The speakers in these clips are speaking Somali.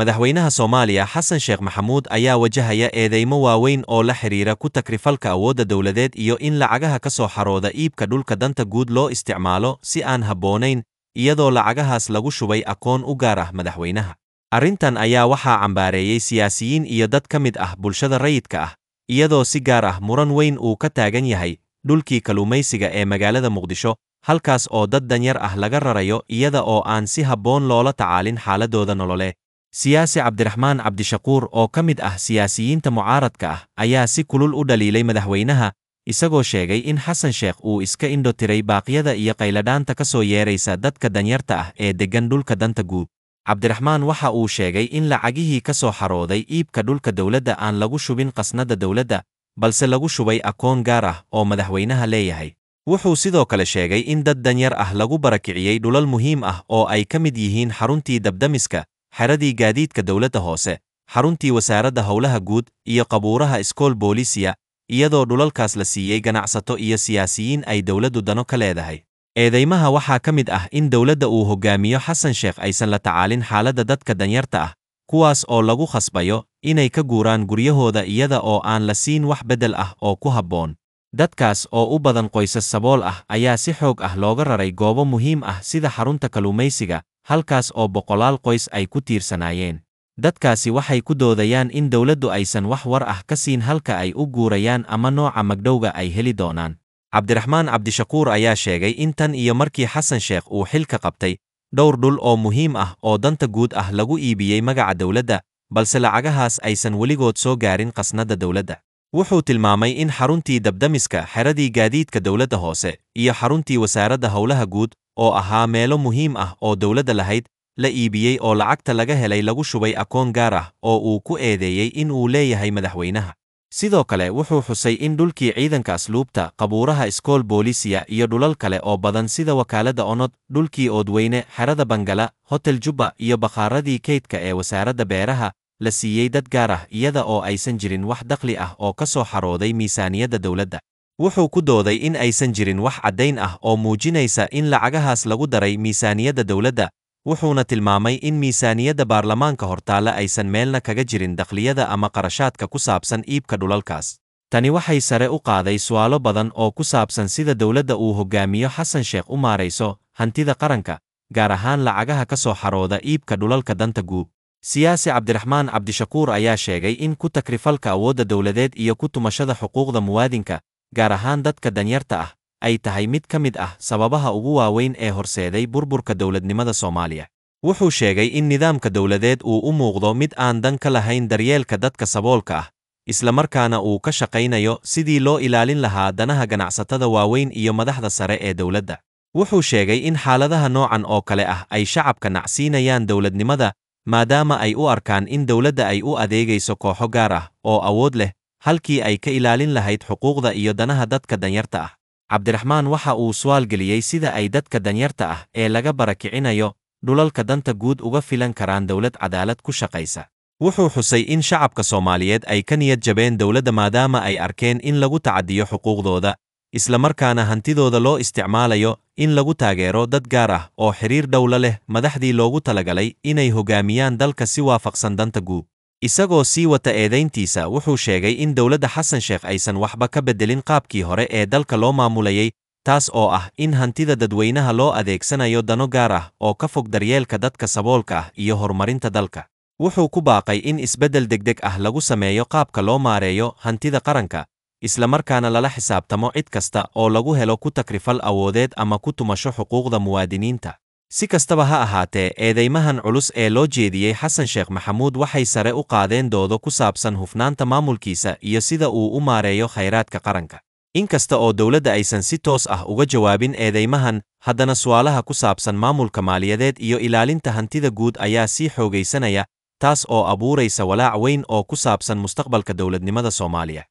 madaxweynaha soomaaliya xasan sheekh maxamuud ayaa wajahaya eedeymo waaweyn oo la xidhiira ku takrifalka awoodda dowladeed iyo in lacagaha ka soo xarooda iibka dhulka danta guud loo isticmaalo si aan habboonayn iyadoo lacagahaas lagu shubay akoon u gaar ah madaxweynaha arrintan ayaa waxaa cambaareeyey siyaasiyiin iyo dad ka mid ah bulshada rayidka ah iyadoo si gaar ah muran weyn uu ka taagan yahay dhulkii kalluumaysiga ee magaalada muqdisho halkaas oo dad danyar ah laga rarayo iyada oo aan si habboon loola tacaalin xaaladooda nololeed siyaasi cabdiraxmaan cabdishakuur oo ka mid ah siyaasiyiinta mucaaradka ah ayaa si kulul u dhaliilay madaxweynaha isagoo sheegay in xasan sheekh uu iska indhotiray baaqyada iyo qayladhaanta ka soo yeeraysa dadka danyarta ah ee deggan dhulka danta guud cabdiraxmaan waxa uu sheegay in lacagihii ka soo xarooday iibka dhulka dowladda aan lagu shubin qasnadda dowladda balse lagu shubay akoon gaar ah oo madaxweynaha leeyahay wuxuu sidoo kale sheegay in dad danyar ah lagu barakiciyey dhulal muhiim ah oo ay ka mid yihiin xaruntii dabdamiska xeradii gaadiidka dowladda hoose xaruntii wasaaradda howlaha guud iyo qabuuraha iskool boolisiya iyadoo dhulalkaas la siiyey ganacsato iyo siyaasiyiin ay dowladdu dano ka leedahay eedaymaha waxaa ka mid ah in dowladda uu hogaamiyo xasan sheekh aysan la tacaalin xaaladda dadka danyarta ah kuwaas oo lagu khasbayo inay ka guuraan guryahooda iyada oo aan la siin wax beddel ah oo ku habboon dadkaas oo u badan qoysas sabool ah ayaa si xoog ah looga raray goobo muhiim ah sida xarunta kalluumaysiga halkaas oo boqolaal qoys ay ku tiirsanaayeen dadkaasi waxay ku doodayaan in dowladdu aysan wax war ah ka siin halka ay u guurayaan ama nooca magdhowga ay heli doonaan cabdiraxmaan cabdishakuur ayaa sheegay in tan iyo markii xasan sheekh uu xilka qabtay dhowr dhul oo muhiim ah oo danta guud ah lagu iibiyey magaca dowladda balse lacagahaas aysan weligood soo gaarin qasnadda dowladda wuxuu tilmaamay in xaruntii dabdamiska xeradii gaadiidka dowladda hoose iyo xaruntii wasaaradda howlaha guud oo ahaa meelo muhiim ah oo dowladda lahayd la iibiyey oo lacagta laga helay lagu shubay akoon gaar ah oo uu ku eedeeyey in uu leeyahay madaxweynaha sidoo kale wuxuu xusay in dhulkii ciidanka asluubta qabuuraha iskool boolisiya iyo dhulal kale oo badan sida wakaaladda onod dhulkii oodweyne xerada bangala hotel jubba iyo bakhaaradii kaydka ee wasaaradda beeraha la siiyey dad gaar ah iyada oo aysan jirin wax dakhli ah oo ka soo xarooday miisaaniyadda dowladda wuxuu ku dooday in aysan jirin wax caddayn ah oo muujinaysa in lacagahaas lagu daray miisaaniyadda dowladda wuxuuna tilmaamay in miisaaniyadda baarlamaanka hortaalla aysan meelna kaga jirin dakhliyada ama qarashaadka ku saabsan iibka dhulalkaas tani waxay sare u qaaday su'aalo badan oo ku saabsan sida dowladda uu hoggaamiyo xasan sheekh u maarayso hantida qaranka gaar ahaan lacagaha ka soo xarooda iibka dhulalka danta guub siyaasi cabdiraxmaan cabdishakuur ayaa sheegay in ku takrifalka awoodda dowladeed iyo ku tumashada xuquuqda muwaadinka gaar ahaan dadka danyarta ah, ay tahay mid ka mid ah sababaha ugu waaweyn ee horseeday burburka dowladnimada Soomaaliya. Wuxuu sheegay in nidaamka dowladeed uu u muuqdo mid aan dan ka lahayn daryeelka dadka saboolka ah, islamarkaana uu ka shaqaynayo sidii loo ilaalin lahaa danaha ganacsatada waaweyn iyo madaxda sare ee dowladda. Wuxuu sheegay in xaaladaha noocan oo kale ah ay shacabka nacsiinayaan dowladnimada maadaama ay u arkaan in dowladda ay u adeegayso kooxo gaar ah oo awood leh halkii ay ka ilaalin lahayd xuquuqda iyo danaha dadka danyarta ah cabdiraxmaan waxa uu su'aal geliyey sida ay dadka danyarta ah ee laga barakicinayo dhulalka danta guud uga filan karaan dowlad cadaalad ku shaqaysa wuxuu xusay in shacabka soomaaliyeed ay ka niyad jabeen dowladda maadaama ay arkeen in lagu tacadiyo xuquuqdooda isla markaana hantidooda loo isticmaalayo in lagu taageero dad gaar ah oo xiriir dhowla leh madaxdii loogu talagalay inay hogaamiyaan dalka si waafaqsan danta guud isagoo sii wata eedayntiisa wuxuu sheegay in dowladda xasan sheekh aysan waxba ka beddelin qaabkii hore ee dalka loo maamulayay taas oo ah in hantida dadweynaha loo adeegsanayo dano gaar ah oo ka fog daryeelka dadka saboolka ah iyo horumarinta dalka wuxuu ku baaqay in isbeddel degdeg ah lagu sameeyo qaabka loo maareeyo hantida qaranka islamarkaana lala xisaabtamo cid kasta oo lagu helo ku takrifal awoodeed ama ku tumasho xuquuqda muwaadiniinta si kastaba ha ahaatee eedaymahan culus ee loo jeediyey xasan sheekh maxamuud waxay sare u qaadeen doodo ku saabsan hufnaanta maamulkiisa iyo sida uu u maareeyo khayraadka qaranka inkasta oo dowladda aysan si toos ah uga jawaabin eedaymahan haddana su'aalaha ku saabsan maamulka maaliyadeed iyo ilaalinta hantida guud ayaa sii xoogaysanaya taas oo abuuraysa walaac weyn oo ku saabsan mustaqbalka dowladnimada soomaaliya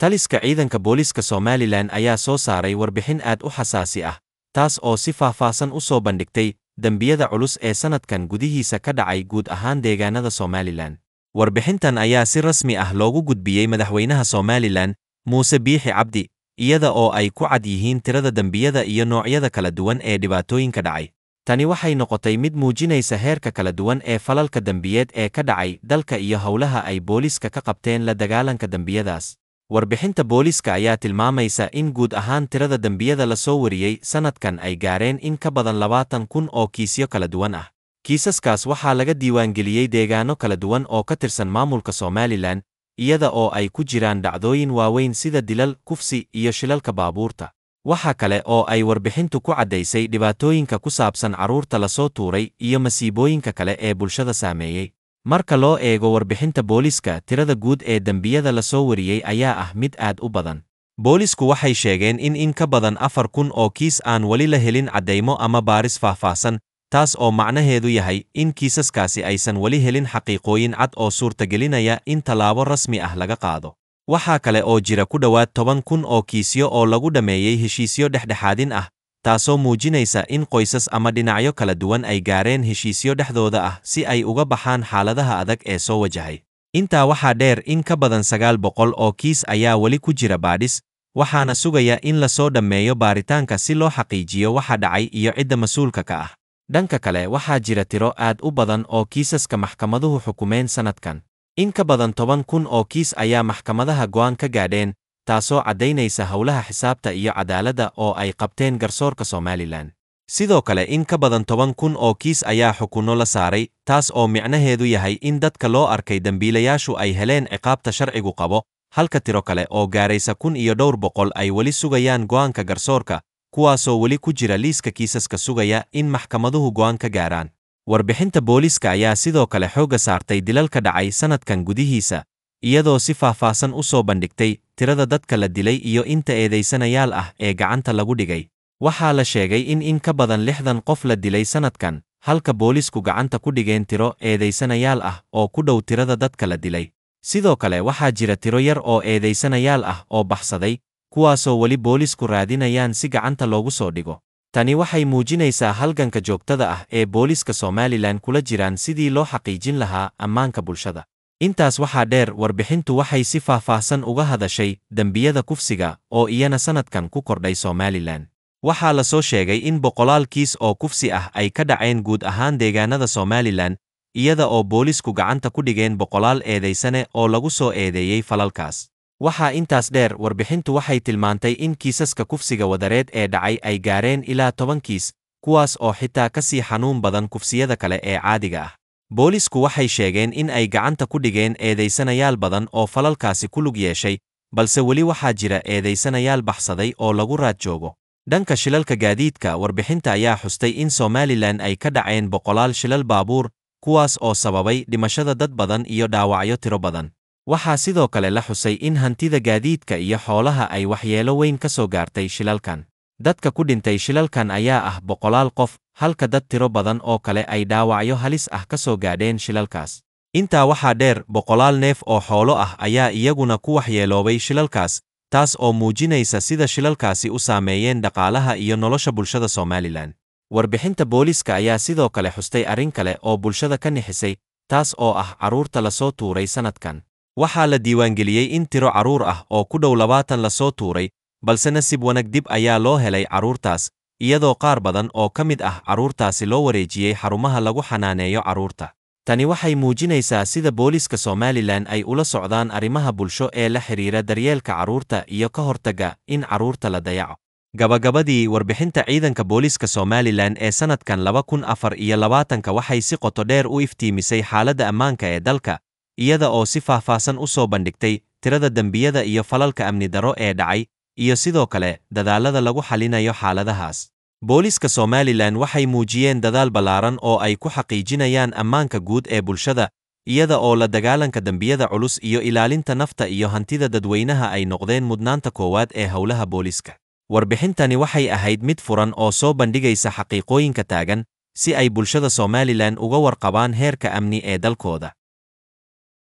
taliska ciidanka booliiska somalilan ayaa soo saaray warbixin aad u xasaasi ah taas oo si faahfaahsan u soo bandhigtay dembiyada culus ee sannadkan gudihiisa ka dhacay guud ahaan deegaanada somalilan warbixintan ayaa si rasmi ah loogu gudbiyey madaxweynaha somalilan muuse biixi cabdi iyada oo ay ku cad yihiin tirada dembiyada iyo noocyada kala duwan ee dhibaatooyinka dhacay tani waxay noqotay mid muujinaysa heerka kala duwan ee falalka dembiyeed ee ka dhacay dalka iyo howlaha ay booliiska ka qabteen la dagaalanka dembiyadaas warbixinta booliiska ayaa tilmaamaysa in guud ahaan tirada dembiyada la soo wariyey sannadkan ay gaareen in ka badan labaatan kun oo kiisyo kala duwan ah kiisaskaas waxaa laga diiwaangeliyey deegaano kala duwan oo ka tirsan maamulka somalilan iyada oo ay ku jiraan dhacdooyin waaweyn sida dilal kufsi iyo shilalka baabuurta waxa kale oo ay warbixintu ku caddaysay dhibaatooyinka ku saabsan carruurta la soo tuuray iyo masiibooyinka kale ee bulshada saameeyey marka loo eego warbixinta booliiska tirada guud ee dembiyada la soo wariyey ayaa ah mid aad u badan booliisku waxay sheegeen in in ka badan afar kun oo kiis aan weli la helin caddaymo ama baaris faahfaahsan taas oo macnaheedu yahay in kiisaskaasi aysan weli helin xaqiiqooyin cad oo suurtagelinaya in tallaabo rasmi ah laga qaado waxaa kale oo jira ku dhowaad toban kun oo kiisyo oo lagu dhammeeyey heshiisyo dhexdhexaadin ah taasoo muujinaysa in qoysas ama dhinacyo kala duwan ay gaareen heshiisyo dhexdooda ah si ay uga baxaan xaaladaha adag ee soo wajahay intaa waxaa dheer in ka badan sagaal boqol oo kiis ayaa weli ku jira baadhis waxaana sugaya in la soo dhammeeyo baaritaanka si loo xaqiijiyo waxa dhacay iyo cidda mas-uulka ka ah dhanka kale waxaa jira tiro aad u badan oo kiisaska maxkamaduhu xukumeen sannadkan in ka badan toban kun oo kiis ayaa maxkamadaha go'aan ka gaadheen taasoo caddaynaysa howlaha xisaabta iyo cadaaladda oo ay qabteen garsoorka somalilan sidoo kale in ka badan toban kun oo kiis ayaa xukunno la saaray taas oo micnaheedu yahay in dadka loo arkay dembiilayaashu ay heleen ciqaabta sharcigu qabo halka tiro kale oo gaaraysa kun iyo dhowr boqol ay weli sugayaan go'aanka garsoorka kuwaasoo weli ku jira liiska kiisaska sugaya in maxkamaduhu go'aanka gaaraan warbixinta booliiska ayaa sidoo kale xoogga saartay dilalka dhacay sannadkan gudihiisa iyadoo si faahfaahsan u soo bandhigtay tirada dadka la dilay iyo inta eedaysanayaal ah ee gacanta lagu dhigay waxaa la sheegay in in ka badan lixdan qof la dilay sannadkan halka booliisku gacanta ku dhigeen tiro eedaysanayaal ah oo ku dhow tirada dadka la dilay sidoo kale waxaa jira tiro yar oo eedaysanayaal ah oo baxsaday kuwaasoo weli booliisku raadinayaan si gacanta loogu soo dhigo tani waxay muujinaysaa halganka joogtada ah ee booliiska somalilan kula jiraan sidii loo xaqiijin lahaa ammaanka bulshada intaas waxaa dheer warbixintu waxay si faahfaahsan uga hadashay dembiyada kufsiga oo iyana sannadkan ku kordhay somalilan waxaa la soo sheegay in boqolaal kiis oo kufsi ah ay ka dhaceen guud ahaan deegaanada somalilan iyada oo booliisku gacanta ku dhigeen boqolaal eedaysane oo lagu soo eedeeyey falalkaas waxaa intaas dheer warbixintu waxay tilmaantay in kiisaska kufsiga wadareed ee dhacay ay gaareen ilaa toban kiis kuwaas oo xitaa ka sii xanuun badan kufsiyada kale ee caadiga ah boolisku waxay sheegeen in ay gacanta ku dhigeen eedaysanayaal badan oo falalkaasi ku lug yeeshay balse weli waxaa jira eedaysanayaal baxsaday oo lagu raad joogo dhanka shilalka gaadiidka warbixinta ayaa xustay in somalilan ay ka dhaceen boqolaal shilal baabuur kuwaas oo sababay dhimashada dad badan iyo dhaawacyo tiro badan waxaa sidoo kale la xusay in hantida gaadiidka iyo xoolaha ay waxyeelo weyn ka soo gaartay shilalkan dadka ku dhintay shilalkan ayaa ah boqolaal qof halka dad tiro badan oo kale ay dhaawacyo halis ah ka soo gaadheen shilalkaas intaa waxaa dheer boqolaal neef oo xoolo ah ayaa iyaguna ku waxyeeloobay shilalkaas taas oo muujinaysa sida shilalkaasi u saameeyeen dhaqaalaha iyo nolosha bulshada somalilan warbixinta booliiska ayaa sidoo kale xustay arrin kale oo bulshada ka nixisay taas oo ah carruurta lasoo tuuray sannadkan waxaa la diiwaangeliyey in tiro carruur ah oo ku dhow labaatan lasoo tuuray balse nasib wanag dib ayaa loo helay carruurtaas iyadoo qaar badan oo ka mid ah carruurtaasi loo wareejiyey xarumaha lagu xanaaneeyo carruurta tani waxay muujinaysaa sida booliiska somalilan ay ula socdaan arrimaha bulsho ee la xidhiira daryeelka carruurta iyo ka hortagga in carruurta la dayaco gabagabadii warbixinta ciidanka booliiska somalilan ee sannadkan laba kun afar iyo labaatanka waxay si qoto dheer u iftiimisay xaaladda ammaanka ee dalka iyada oo si faahfaahsan u soo bandhigtay tirada dembiyada iyo falalka amni darro ee dhacay iyo sidoo kale dadaallada lagu xalinayo xaaladahaas booliiska somalilan waxay muujiyeen dadaal ballaaran oo ay ku xaqiijinayaan ammaanka guud ee bulshada iyada oo la dagaalanka dembiyada culus iyo ilaalinta nafta iyo hantida dadweynaha ay noqdeen mudnaanta koowaad ee howlaha booliiska warbixintani waxay ahayd mid furan oo soo bandhigaysa xaqiiqooyinka taagan si ay bulshada somalilan uga warqabaan heerka amni ee dalkooda